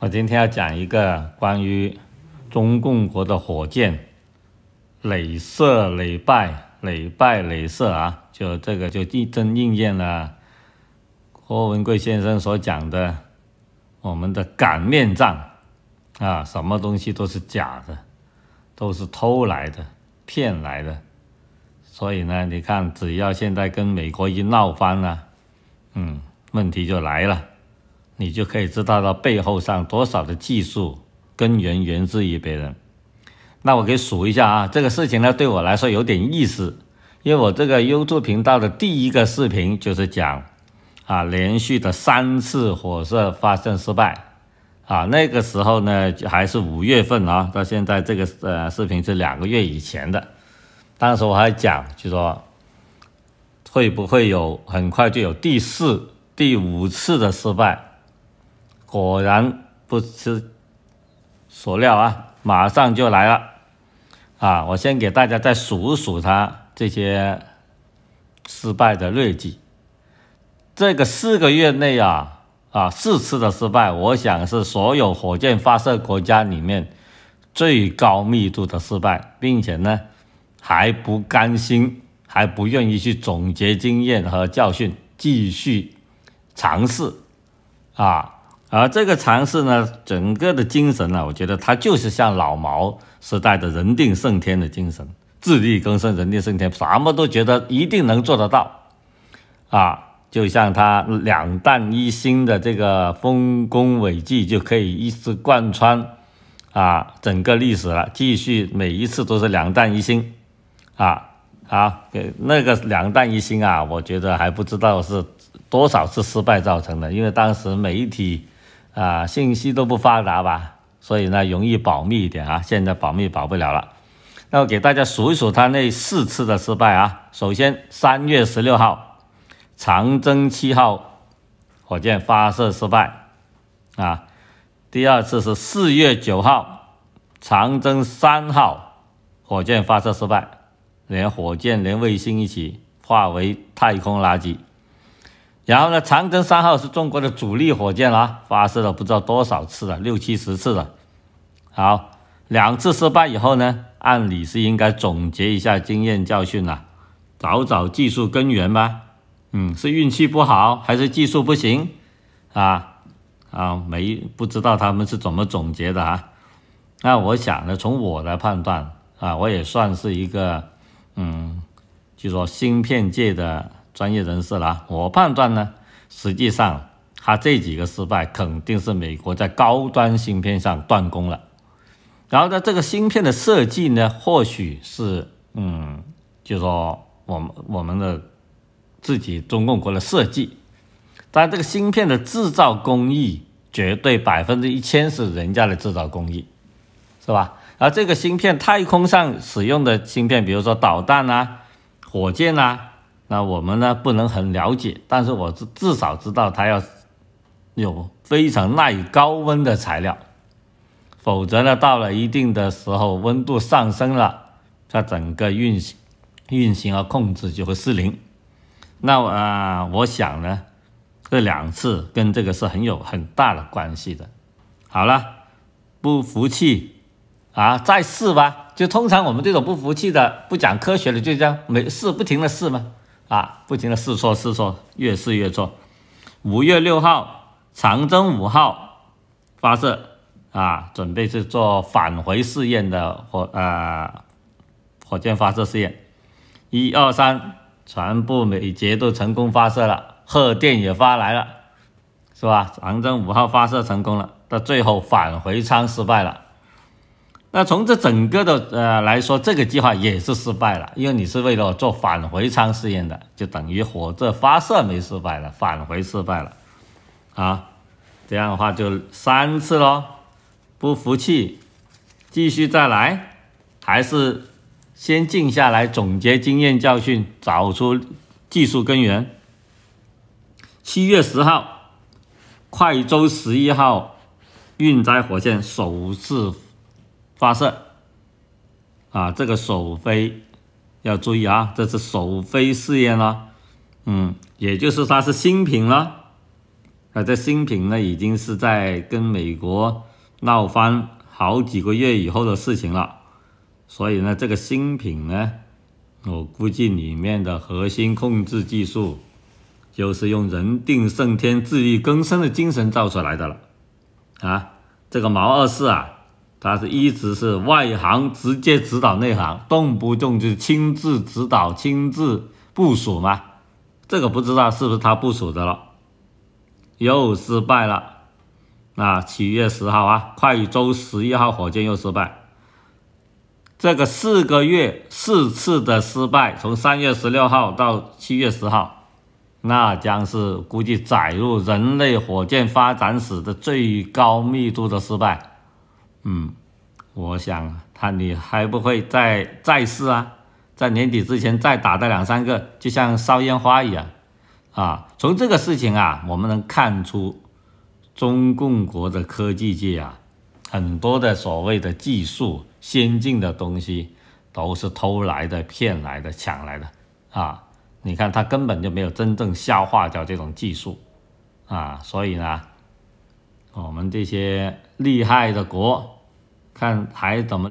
我今天要讲一个关于中共国的火箭，垒射垒拜垒拜垒射啊！就这个就一真应验了。郭文贵先生所讲的，我们的擀面杖啊，什么东西都是假的，都是偷来的、骗来的。所以呢，你看，只要现在跟美国一闹翻了，嗯，问题就来了。你就可以知道它背后上多少的技术根源源自于别人。那我给数一下啊，这个事情呢对我来说有点意思，因为我这个优助频道的第一个视频就是讲啊连续的三次火色发射失败啊，那个时候呢还是五月份啊，到现在这个呃视频是两个月以前的，当时我还讲就说会不会有很快就有第四、第五次的失败？果然不出所料啊，马上就来了啊！我先给大家再数数他这些失败的劣迹。这个四个月内啊，啊四次的失败，我想是所有火箭发射国家里面最高密度的失败，并且呢还不甘心，还不愿意去总结经验和教训，继续尝试啊！而这个尝试呢，整个的精神呢，我觉得它就是像老毛时代的人定胜天的精神，自力更生，人定胜天，什么都觉得一定能做得到，啊，就像他两弹一星的这个丰功伟绩就可以一直贯穿，啊，整个历史了，继续每一次都是两弹一星，啊啊，那个两弹一星啊，我觉得还不知道是多少次失败造成的，因为当时媒体。啊，信息都不发达吧，所以呢容易保密一点啊。现在保密保不了了，那我给大家数一数他那四次的失败啊。首先，三月十六号，长征七号火箭发射失败啊。第二次是四月九号，长征三号火箭发射失败，连火箭连卫星一起化为太空垃圾。然后呢，长征三号是中国的主力火箭了啊，发射了不知道多少次了，六七十次了。好，两次失败以后呢，按理是应该总结一下经验教训了，找找技术根源吧。嗯，是运气不好还是技术不行？啊啊，没不知道他们是怎么总结的啊。那我想呢，从我来判断啊，我也算是一个，嗯，就说芯片界的。专业人士啦，我判断呢，实际上他这几个失败肯定是美国在高端芯片上断供了，然后呢，这个芯片的设计呢，或许是嗯，就说我们我们的自己中共国的设计，但这个芯片的制造工艺绝对百分之一千是人家的制造工艺，是吧？而这个芯片太空上使用的芯片，比如说导弹啊、火箭啊。那我们呢不能很了解，但是我至至少知道它要有非常耐高温的材料，否则呢到了一定的时候温度上升了，它整个运行运行和控制就会失灵。那啊，我想呢这两次跟这个是很有很大的关系的。好了，不服气啊再试吧。就通常我们这种不服气的不讲科学的就这样没事不停的试嘛。啊，不停的试错试错，越试越错。五月六号，长征五号发射啊，准备是做返回试验的火呃火箭发射试验。一二三，全部每节都成功发射了，贺电也发来了，是吧？长征五号发射成功了，到最后返回舱失败了。那从这整个的呃来说，这个计划也是失败了，因为你是为了做返回舱试验的，就等于火箭发射没失败了，返回失败了，啊，这样的话就三次咯，不服气，继续再来，还是先静下来，总结经验教训，找出技术根源。七月十号，快舟十一号运载火箭首次。发射，啊，这个首飞要注意啊，这是首飞试验了，嗯，也就是它是新品了，啊，这新品呢，已经是在跟美国闹翻好几个月以后的事情了，所以呢，这个新品呢，我估计里面的核心控制技术，就是用人定胜天、自力更生的精神造出来的了，啊，这个毛二四啊。他是一直是外行直接指导内行，动不动就亲自指导、亲自部署嘛？这个不知道是不是他部署的了，又失败了。那七月十号啊，快舟十一号火箭又失败。这个四个月四次的失败，从三月十六号到七月十号，那将是估计载入人类火箭发展史的最高密度的失败。嗯，我想他你还不会再再试啊，在年底之前再打的两三个，就像烧烟花一样啊。从这个事情啊，我们能看出中共国的科技界啊，很多的所谓的技术先进的东西都是偷来的、骗来的、抢来的啊。你看他根本就没有真正消化掉这种技术啊，所以呢，我们这些厉害的国。看还怎么。